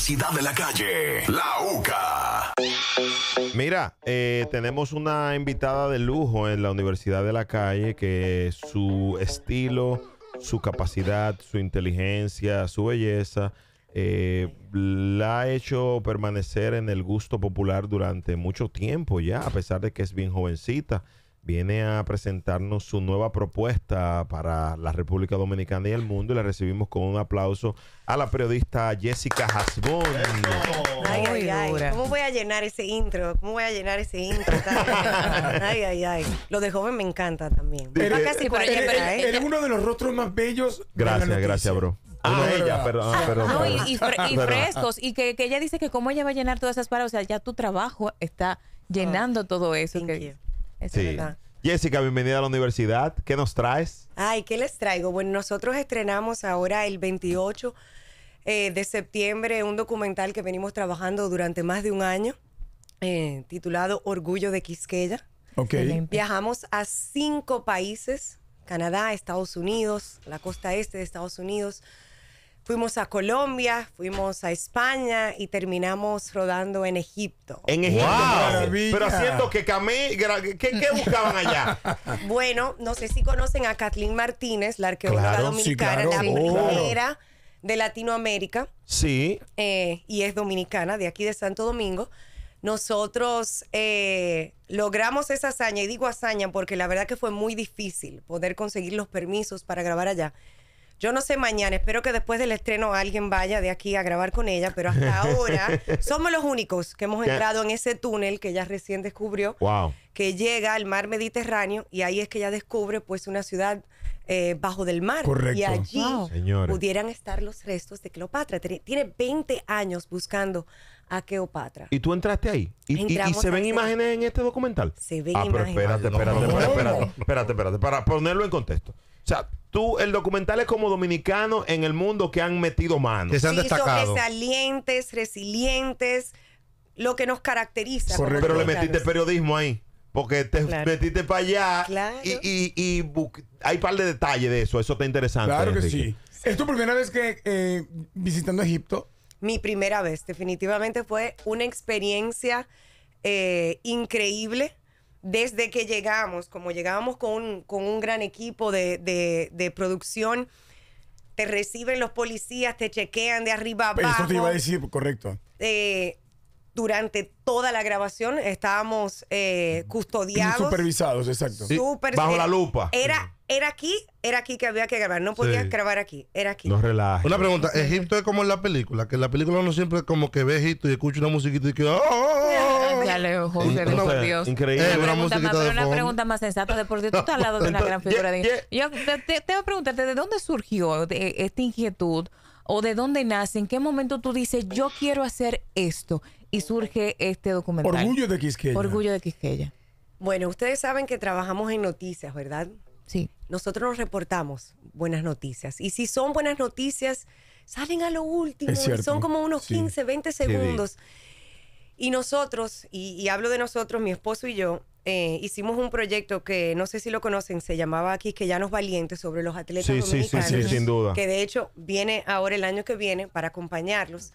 Universidad de la Calle, la UCA. Mira, eh, tenemos una invitada de lujo en la Universidad de la Calle que su estilo, su capacidad, su inteligencia, su belleza. Eh, la ha hecho permanecer en el gusto popular durante mucho tiempo ya, a pesar de que es bien jovencita viene a presentarnos su nueva propuesta para la República Dominicana y el mundo y la recibimos con un aplauso a la periodista Jessica Hasbón. Ay, ay, ay. ¿Cómo voy a llenar ese intro? ¿Cómo voy a llenar ese intro? ay, ay, ay. Lo de joven me encanta también. Eres, eh, ¿eh? uno de los rostros más bellos. Gracias, gracias, bro. Ah, ella, ah, perdón, Y, frescos. Y que, ella dice que como ella va a llenar todas esas palabras o sea, ya tu trabajo está llenando oh, todo eso. Que, sí. Jessica, bienvenida a la universidad. ¿Qué nos traes? Ay, ¿qué les traigo? Bueno, nosotros estrenamos ahora el 28 eh, de septiembre un documental que venimos trabajando durante más de un año, eh, titulado Orgullo de Quisqueya. Ok. Viajamos a cinco países, Canadá, Estados Unidos, la costa este de Estados Unidos, Fuimos a Colombia, fuimos a España y terminamos rodando en Egipto. En Egipto. Wow, pero haciendo que camé, ¿qué, buscaban allá? bueno, no sé si conocen a Kathleen Martínez, la arqueóloga dominicana, la primera oh. de Latinoamérica. Sí. Eh, y es dominicana, de aquí de Santo Domingo. Nosotros eh, logramos esa hazaña, y digo hazaña porque la verdad que fue muy difícil poder conseguir los permisos para grabar allá. Yo no sé mañana, espero que después del estreno alguien vaya de aquí a grabar con ella, pero hasta ahora somos los únicos que hemos entrado en ese túnel que ella recién descubrió, wow. que llega al mar Mediterráneo y ahí es que ella descubre pues una ciudad eh, bajo del mar. Y allí pudieran estar los restos de Cleopatra. Tiene 20 años buscando a Cleopatra. ¿Y tú entraste ahí? ¿Y, se ven imágenes en este documental? Se ven ah, imágenes. Pero espérate, espérate, espérate, espérate, espérate, espérate, para ponerlo en contexto. O sea, tú, el documental es como dominicano en el mundo que han metido manos. Que se han sí, destacado. Sobresalientes, resilientes, lo que nos caracteriza. Correcto. Pero le metiste periodismo ahí. Porque te metiste para allá y, hay un par de detalles de eso. Eso está interesante. Claro que sí. ¿Es tu primera vez que eh, visitando Egipto? Mi primera vez, definitivamente fue una experiencia eh, increíble desde que llegamos, como llegábamos con, con un gran equipo de, producción, te reciben los policías, te chequean de arriba abajo. Eso te iba a decir, correcto. Eh, durante toda la grabación estábamos eh, mm. custodiados. Supervisados, exacto. bajo la lupa. Era, era aquí, era aquí que había que grabar. No podías grabar aquí, era aquí. No relajes. Una pregunta, Egipto es como en la película, que en la película uno siempre como que ve Egipto y escucha una musiquita y que... ¡Oh, oh Increíble. una, pregunta más, sensata de por estás al lado de una gran figura. Yo te, voy a preguntarte, ¿de dónde surgió esta inquietud? ¿O de dónde nace? ¿En qué momento tú dices, yo quiero hacer esto? Y surge este documental. Orgullo de Quisqueya. Orgullo de Quisqueya. Bueno, ustedes saben que trabajamos en noticias, ¿verdad? Sí. Nosotros nos reportamos buenas noticias. Y si son buenas noticias, salen a lo último. son como unos 15, 20 segundos. Y nosotros, y, hablo de nosotros, mi esposo y yo, eh, hicimos un proyecto que no sé si lo conocen, se llamaba aquí que ya nos valientes sobre los atletas dominicanos. Sí, sí, sin duda. Que de hecho viene ahora el año que viene para acompañarlos.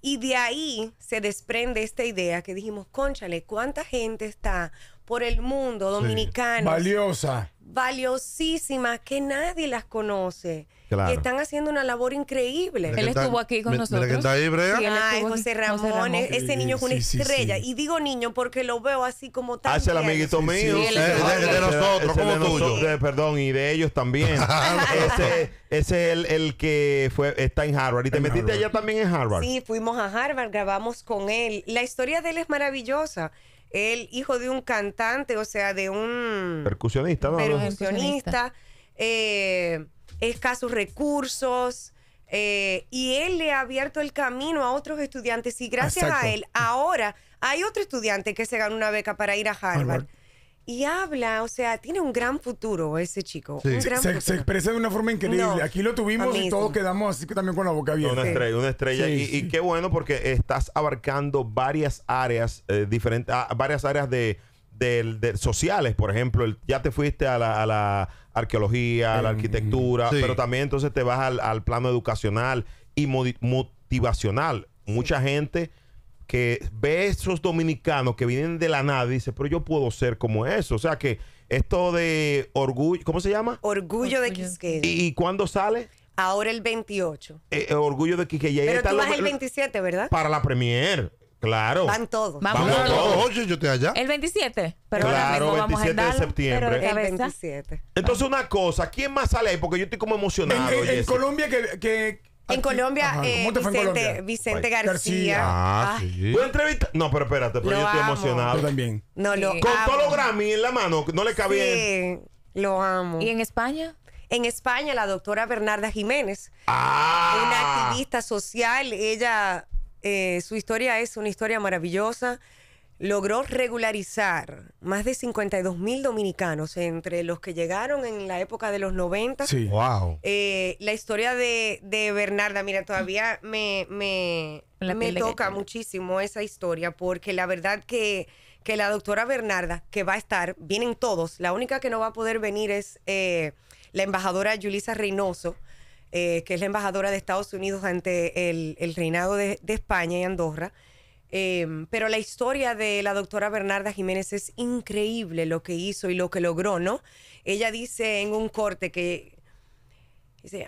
Y de ahí se desprende esta idea que dijimos, conchale, ¿cuánta gente está por el mundo dominicano? Valiosa. Valiosísima, que nadie las conoce están haciendo una labor increíble. Él estuvo aquí con nosotros. Que ahí, José Ramón, eh, ese niño es una estrella. Y digo niño porque lo veo así como tan. Es el amiguito mío. Eh, de, nosotros, como tuyo. perdón, y de ellos también. ese, es el, que fue, está en Harvard. ¿Y te metiste allá también en Harvard? Sí, fuimos a Harvard, grabamos con él. La historia de él es maravillosa él hijo de un cantante, o sea, de un percusionista, ¿no? Percusionista. Eh, escasos recursos. Eh, y él le ha abierto el camino a otros estudiantes y gracias a él ahora hay otro estudiante que se gana una beca para ir a Harvard. Y habla, o sea, tiene un gran futuro ese chico. se, expresa de una forma increíble. Aquí lo tuvimos y todos quedamos así que también con la boca abierta. Una estrella, una estrella. y, qué bueno porque estás abarcando varias áreas, eh, diferentes, ah, varias áreas de, sociales, por ejemplo, ya te fuiste a la, arqueología, a la mm, arquitectura, pero también entonces te vas al, plano educacional y motivacional. Mucha gente que ve esos dominicanos que vienen de la nada y dice, pero yo puedo ser como eso. O sea que esto de orgullo, ¿cómo se llama? Orgullo, de Quisqueya. ¿Y, cuándo sale? Ahora el 28. Eh, eh, orgullo de Quisqueya. Pero tú vas el 27, ¿verdad? Para la premier. Claro. Van todos. Vamos, todos. yo estoy allá. El 27. Pero 27 de septiembre. el 27. Entonces, una cosa, ¿quién más sale ahí? Porque yo estoy como emocionado. En, Colombia que, que en eh, Colombia, Vicente, García. Ah, ah. sí. No, pero espérate, pero yo estoy emocionado. Yo también. No, Con todos los Grammy en la mano, no le cabía. lo amo. ¿Y en España? En España, la doctora Bernarda Jiménez. Ah. Una activista social. Ella eh, su historia es una historia maravillosa. Logró regularizar más de 52 mil dominicanos entre los que llegaron en la época de los 90. Sí, wow. Eh, la historia de, Bernarda, mira, todavía me, me, toca muchísimo esa historia porque la verdad que, que, la doctora Bernarda, que va a estar, vienen todos, la única que no va a poder venir es eh, la embajadora Yulisa Reynoso eh, que es la embajadora de Estados Unidos ante el, reinado de, España y Andorra. Eh, pero la historia de la doctora Bernarda Jiménez es increíble lo que hizo y lo que logró, ¿no? Ella dice en un corte que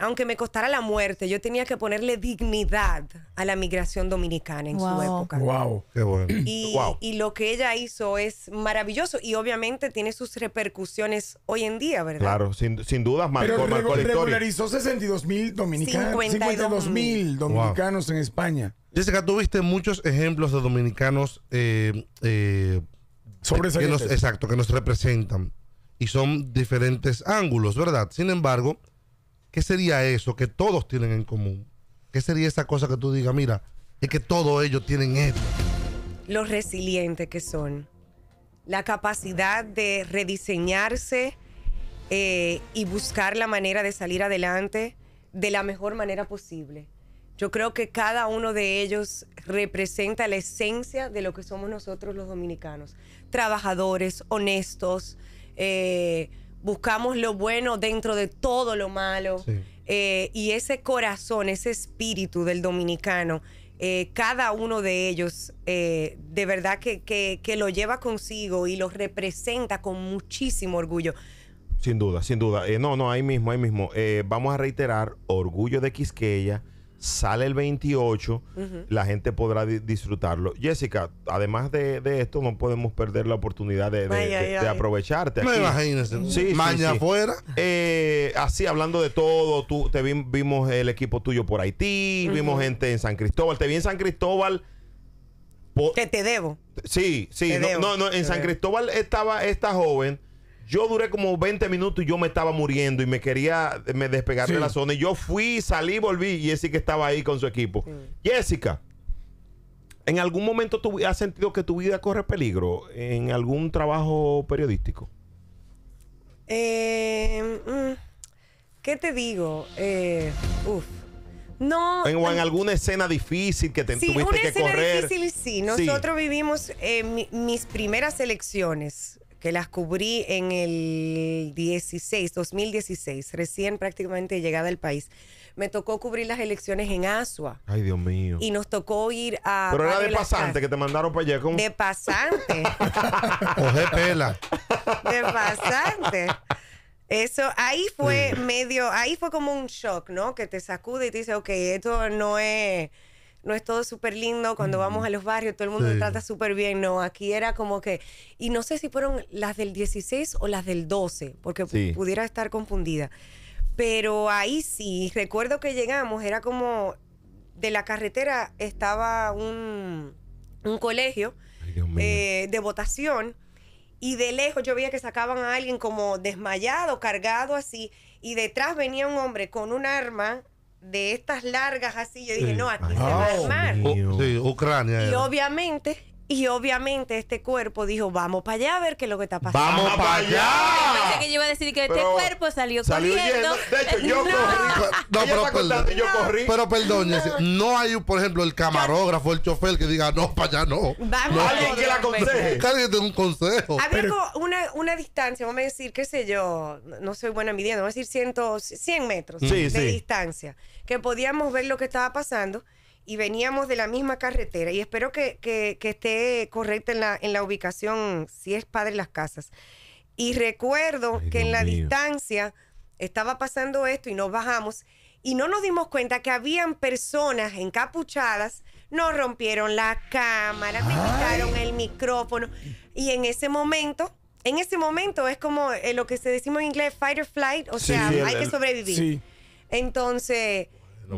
aunque me costara la muerte, yo tenía que ponerle dignidad a la migración dominicana en su época. Wow, qué bueno. Y, lo que ella hizo es maravilloso y obviamente tiene sus repercusiones hoy en día, ¿verdad? Claro, sin, duda dudas, marcó, Pero marcó regu 62 mil dominicanos, 52 mil dominicanos en España. Jessica, viste muchos ejemplos de dominicanos eh, eh, Sobre exacto, que nos representan y son diferentes ángulos, ¿verdad? Sin embargo ¿Qué sería eso que todos tienen en común? ¿Qué sería esa cosa que tú digas, mira, es que todos ellos tienen esto? Lo resilientes que son, la capacidad de rediseñarse eh, y buscar la manera de salir adelante de la mejor manera posible. Yo creo que cada uno de ellos representa la esencia de lo que somos nosotros los dominicanos. Trabajadores, honestos, eh, buscamos lo bueno dentro de todo lo malo. Eh, y ese corazón, ese espíritu del dominicano, eh, cada uno de ellos eh, de verdad que, que, lo lleva consigo y lo representa con muchísimo orgullo. Sin duda, sin duda. no, no, ahí mismo, ahí mismo. vamos a reiterar, orgullo de Quisqueya sale el 28, la gente podrá disfrutarlo. Jessica, además de, esto, no podemos perder la oportunidad de, de, aprovecharte. Me imaginas, mañana afuera. Eh, así, hablando de todo, tú, te vimos el equipo tuyo por Haití, vimos gente en San Cristóbal, te vi en San Cristóbal. Que te debo. Sí, sí. no, no, en San Cristóbal estaba esta joven yo duré como 20 minutos y yo me estaba muriendo y me quería me despegar de la zona. Y yo fui, salí, volví y Jessica estaba ahí con su equipo. Jessica, ¿en algún momento tú has sentido que tu vida corre peligro en algún trabajo periodístico? Eh, mm, ¿Qué te digo? Eh, uf. No. En, o en eh, alguna escena difícil que te sí, tuviste una escena Difícil, sí. Nosotros vivimos mis primeras elecciones que las cubrí en el 16, 2016, recién prácticamente llegada al país. Me tocó cubrir las elecciones en Asua. Ay, Dios mío. Y nos tocó ir a. Pero era de pasante que te mandaron para allá. De pasante. Coge pela. De pasante. Eso, ahí fue medio, ahí fue como un shock, ¿no? Que te sacude y te dice, ok, esto no es no es todo súper lindo, cuando vamos mm. a los barrios todo el mundo se trata súper bien, no, aquí era como que, y no sé si fueron las del 16 o las del 12, porque pudiera estar confundida, pero ahí sí, recuerdo que llegamos, era como, de la carretera estaba un, un colegio eh, de votación, y de lejos yo veía que sacaban a alguien como desmayado, cargado así, y detrás venía un hombre con un arma de estas largas así, yo dije, no, aquí ah, se va a armar. Oh, sí, Ucrania. Y obviamente, y obviamente este cuerpo dijo, vamos para allá a ver qué es lo que está pasando. ¡Vamos para allá! decir que este cuerpo salió, corriendo. De hecho, yo corrí. No, pero, perdón no hay, por ejemplo, el camarógrafo, el chofer que diga, no, para allá no. Vamos Alguien que la aconseje. Alguien un consejo. Había una, distancia, vamos a decir, qué sé yo, no soy buena midiendo, vamos a decir 100, 100 metros de distancia, que podíamos ver lo que estaba pasando y veníamos de la misma carretera. Y espero que, que, esté correcta en la, en la ubicación, si es Padre Las Casas. Y recuerdo que en la distancia estaba pasando esto y nos bajamos y no nos dimos cuenta que habían personas encapuchadas, nos rompieron la cámara, me quitaron el micrófono y en ese momento en ese momento es como eh, lo que se decimos en inglés fight or flight, o sea, hay que sobrevivir. Entonces,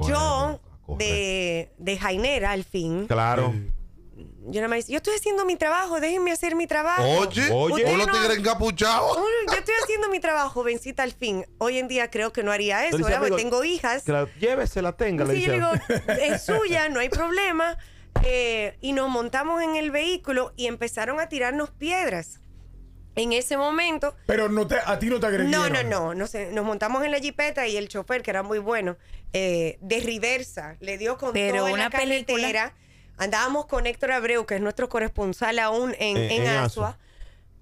yo de, de, Jainera al fin. Claro yo nada más yo estoy haciendo mi trabajo, déjenme hacer mi trabajo. Oye, oye, no, tigres encapuchados. Yo estoy haciendo mi trabajo, vencita al fin. Hoy en día creo que no haría eso, ¿verdad? tengo hijas. llévesela, tenga. le Sí, digo, es suya, no hay problema. Eh, y nos montamos en el vehículo y empezaron a tirarnos piedras. En ese momento. Pero no a ti no te agredieron. No, no, no. Nos, montamos en la jipeta y el chofer, que era muy bueno, eh, de reversa, le dio con pero una la Andábamos con Héctor Abreu, que es nuestro corresponsal aún en, eh, en, Asua.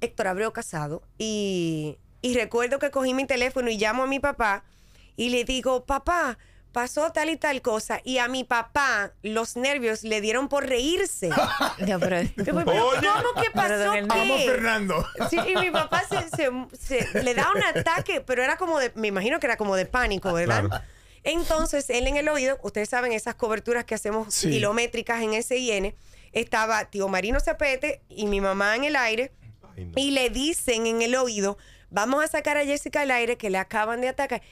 Héctor Abreu Casado. Y, recuerdo que cogí mi teléfono y llamo a mi papá y le digo, papá, pasó tal y tal cosa y a mi papá los nervios le dieron por reírse. no, ¿Cómo que pasó y mi papá se, se, le da un ataque, pero era como de, me imagino que era como de pánico, ah, ¿verdad? Entonces, él en el oído, ustedes saben esas coberturas que hacemos kilométricas en SIN, estaba tío Marino Zapete y mi mamá en el aire y le dicen en el oído, vamos a sacar a Jessica al aire que le acaban de atacar.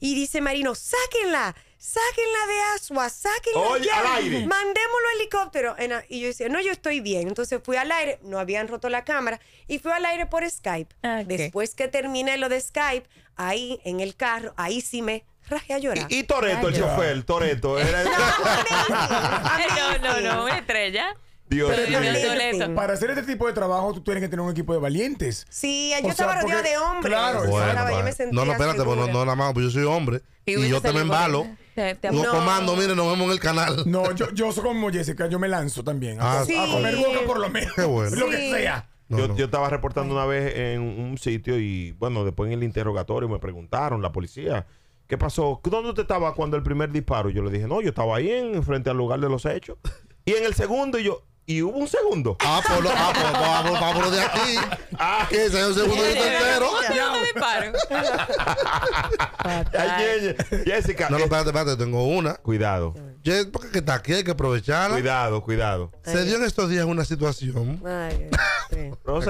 Y dice Marino, sáquenla, sáquenla de Asua, sáquenla Oye, al aire. mandémoslo helicóptero. Y yo decía, no, yo estoy bien. Entonces fui al aire, no habían roto la cámara, y fui al aire por Skype. Ah, Después que terminé lo de Skype, ahí en el carro, ahí sí me Raje a llorar. Y, Toreto, el chofer, Toreto. Era... no, no, no, una estrella. Dios Para hacer este tipo de trabajo, tú tienes que tener un equipo de valientes. Sí, yo estaba rodeado de hombres. Claro, bueno, claro. Yo me no, no, espérate, pues, no, no la más, pues yo soy hombre. Y, yo te me embalo. Te, no comando, mire, nos vemos en el canal. No, yo, yo soy como Jessica, yo me lanzo también. Ah, a, comer boca por lo menos. Lo que sea. yo, yo, estaba reportando una vez en un sitio y, bueno, después en el interrogatorio me preguntaron, la policía, ¿Qué pasó? ¿Dónde usted estaba cuando el primer disparo? Yo le dije, no, yo estaba ahí en, frente al lugar de los hechos. Y en el segundo, y yo, y hubo un segundo. Ah, por lo, ah, pues, de aquí. Ah, que ese es un segundo y un tercero. Ay, Jessica. No, no, eh. espérate, espérate, tengo una. Cuidado. Porque está aquí, hay que aprovecharla. Cuidado, cuidado. Se dio en estos días una situación. Ay,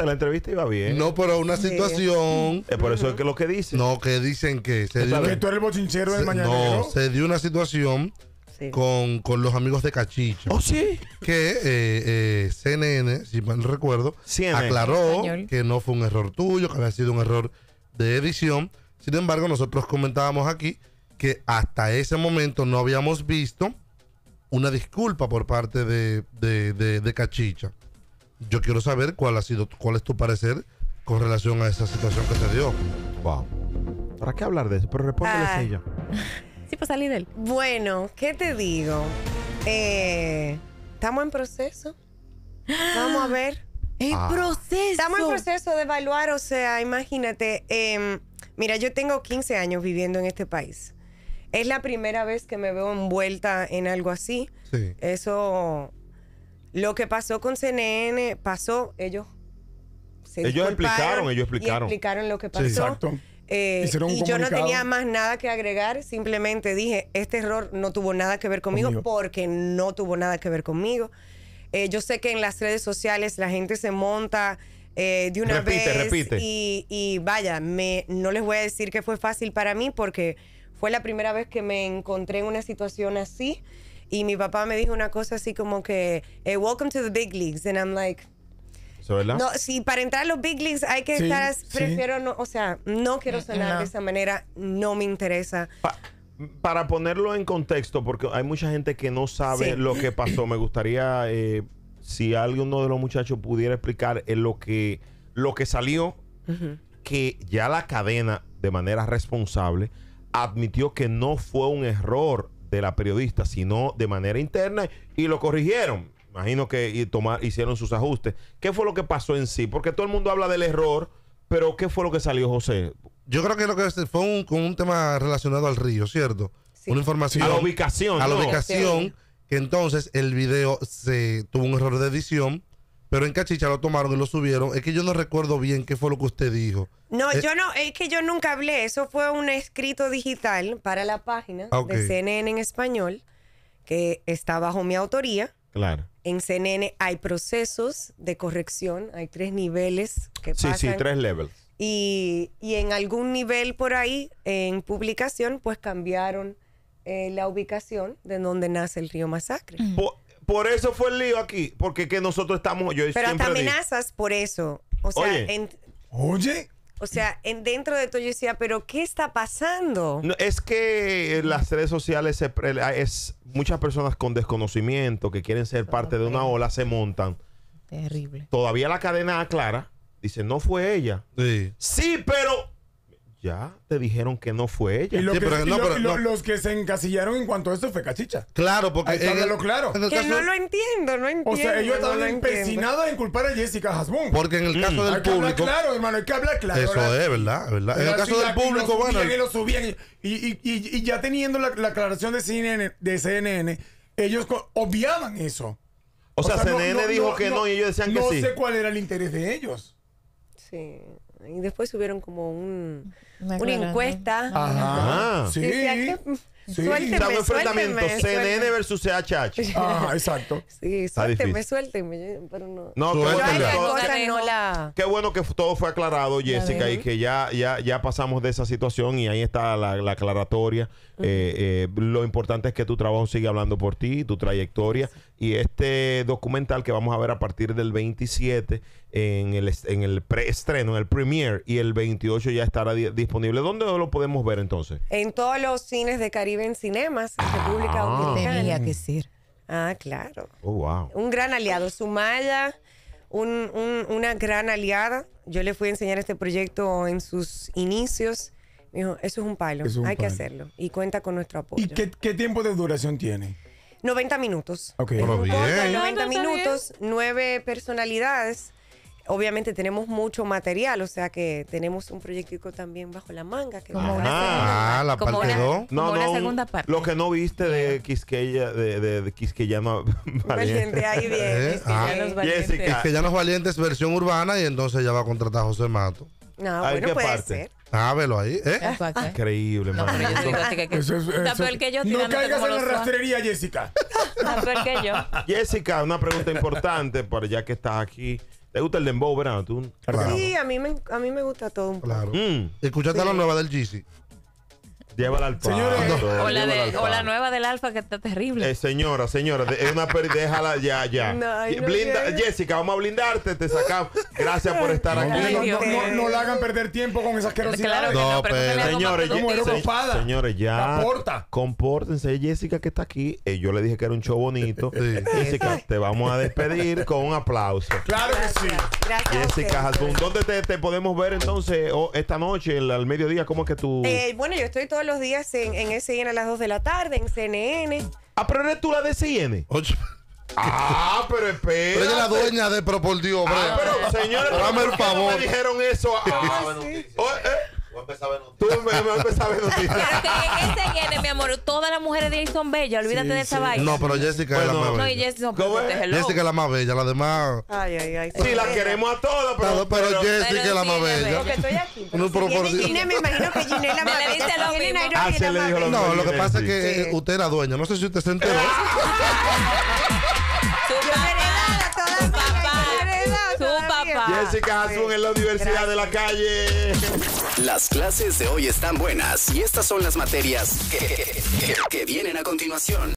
la entrevista iba bien. No, pero una situación. Es por eso es que lo que dicen. No, que dicen que. Se dio que tú eres el bochinchero del mañana? No, se dio una situación. Con, los amigos de Cachicha. ¿Oh, sí? Que eh, eh, CNN, si mal recuerdo, aclaró que no fue un error tuyo, que había sido un error de edición. Sin embargo, nosotros comentábamos aquí que hasta ese momento no habíamos visto una disculpa por parte de, de Cachicha. Yo quiero saber cuál ha sido, cuál es tu parecer con relación a esa situación que se dio. Wow. ¿Para qué hablar de eso? Pero respóndele a ah. ella. sí, pues salí de él. Bueno, ¿qué te digo? Eh, Estamos en proceso. Vamos a ver. En ah. proceso. Estamos en proceso de evaluar, o sea, imagínate. Em, mira, yo tengo 15 años viviendo en este país. Es la primera vez que me veo envuelta en algo así. Sí. Eso lo que pasó con CNN pasó, ellos Ellos explicaron, ellos explicaron. explicaron lo que pasó. Eh, y yo no tenía más nada que agregar, simplemente dije, este error no tuvo nada que ver conmigo, porque no tuvo nada que ver conmigo. Eh, yo sé que en las redes sociales la gente se monta eh, de una repite, vez repite. Y, y, vaya, me, no les voy a decir que fue fácil para mí porque fue la primera vez que me encontré en una situación así. Y mi papá me dijo una cosa así como que, welcome to the big leagues. And I'm like, ¿verdad? No, si para entrar a los big leagues hay que estar, prefiero no, o sea, no quiero mm, sonar de esa manera, no me interesa. para ponerlo en contexto, porque hay mucha gente que no sabe lo que pasó, me gustaría eh, si alguno de los muchachos pudiera explicar eh, lo, que, lo que salió, que ya la cadena, de manera responsable, admitió que no fue un error de la periodista, sino de manera interna y lo corrigieron. Imagino que tomar, hicieron sus ajustes. ¿Qué fue lo que pasó en sí? Porque todo el mundo habla del error, pero ¿qué fue lo que salió, José? Yo creo que lo que fue un, con un tema relacionado al río, ¿cierto? Una información. A la ubicación. A la ubicación. Que entonces el video se tuvo un error de edición pero en Cachicha lo tomaron y lo subieron. Es que yo no recuerdo bien qué fue lo que usted dijo. No, eh, yo no, es que yo nunca hablé. Eso fue un escrito digital para la página ah, de CNN en español, que está bajo mi autoría. Claro. En CNN hay procesos de corrección, hay tres niveles que sí, pasan. Sí, sí, tres levels. Y, en algún nivel por ahí, en publicación, pues cambiaron eh, la ubicación de donde nace el río Masacre por eso fue el lío aquí, porque que nosotros estamos. Yo Pero hasta amenazas por eso. O sea, Oye. Oye. O sea, en dentro de todo yo decía, pero ¿qué está pasando? es que las redes sociales es muchas personas con desconocimiento que quieren ser parte de una ola se montan. Terrible. Todavía la cadena aclara, dice, no fue ella. Sí, sí pero ya, te dijeron que no fue ella. Y, los que se encasillaron en cuanto a esto fue Cachicha. Claro, porque... Háblalo claro. que no lo entiendo, no entiendo. O sea, ellos estaban empecinados en culpar a Jessica Hasbun. Porque en el caso mm. del hay público... claro, hermano, hay que hablar claro. Eso es, ¿verdad? En el caso del público, bueno... Y, y, y, ya teniendo la, aclaración de CNN, de CNN ellos obviaban eso. O, sea, CNN dijo que no, y ellos decían que sí. No sé cuál era el interés de ellos. Sí y después subieron como un, una, encuesta. Ajá. Sí. Mm, sí. Suélteme, CNN versus CHH. Ah, exacto. Sí, suélteme, suélteme. Pero no. No, qué bueno, no qué bueno que todo fue aclarado, Jessica, y que ya, ya, ya pasamos de esa situación y ahí está la, aclaratoria. eh, eh, lo importante es que tu trabajo sigue hablando por ti, tu trayectoria. Y este documental que vamos a ver a partir del 27 en el, en el preestreno, en el premiere, y el 28 ya estará disponible. ¿Dónde lo podemos ver entonces? En todos los cines de Caribe en Cinemas, ah, República Dominicana. Ah, claro. Oh, un gran aliado, Sumaya. Un, una gran aliada. Yo le fui a enseñar este proyecto en sus inicios. Me dijo, eso es un palo, hay que hacerlo. Y cuenta con nuestro apoyo. ¿Y qué, tiempo de duración tiene? 90 minutos. Ok. 90 minutos, nueve personalidades. Obviamente tenemos mucho material, o sea que tenemos un proyecto también bajo la manga. Que ah, la parte 2. No, parte. Lo que no viste de Quisqueya, de, de, de Valiente. ahí bien. ¿Eh? Quisqueyanos ah, Valientes. Valientes versión urbana y entonces ya va a contratar a José Mato. No, ah, bueno, puede parte? ser. ahí. ¿eh? Increíble, No, Está peor que yo No caigas en la Jessica. Está que yo. Jessica, una pregunta importante, para ya que estás aquí. ¿Te gusta el dembow, verdad? ¿Tú? Sí, a mí, me, a mí me gusta todo un poco. Claro. Mm. la nueva del GC. Llévala al palo la o nueva del alfa que está terrible. Eh, señora, señora, es una pérdida, déjala ya, ya. Blinda- Jessica, vamos a blindarte, te sacamos. Gracias por estar aquí. no, hagan perder tiempo con esas que no, Señores, ya- señores, ya. Comporta. Jessica que está aquí. Eh, yo le dije que era un show bonito. Jessica, te vamos a despedir con un aplauso. Claro que sí. Gracias. Jessica ¿dónde te, podemos ver entonces o esta noche, el- al mediodía? ¿Cómo es que tú...? Eh, bueno, yo estoy todo los días en, en SIN a las 2 de la tarde, en CNN. ¿A ah, pero tú la de CNN? Ah, pero espera. es la dueña de, pero por Dios, hombre. Ah, pero señores, ¿Por qué favor. Me dijeron eso. Ah, ah sí. Oh, eh. Voy a empezar a ver noticias. Tú me, me vas a empezar a ver noticias. ese viene, mi amor. Todas las mujeres de ahí son bellas. Olvídate de esa sí. vaina. No, pero Jessica es la más bella. No, Jessica Jessica es la más bella. Las demás. Ay, ay, ay. Sí, las queremos a todas, pero. pero, pero Jessica es la más bella. Porque estoy aquí. No, pero por Dios. me imagino que Ginela es la más bella. No, lo que pasa es que eh, usted era dueña. No sé si usted se enteró. Jessica Azul en la Universidad de la Calle. Las clases de hoy están buenas y estas son las materias que, vienen a continuación.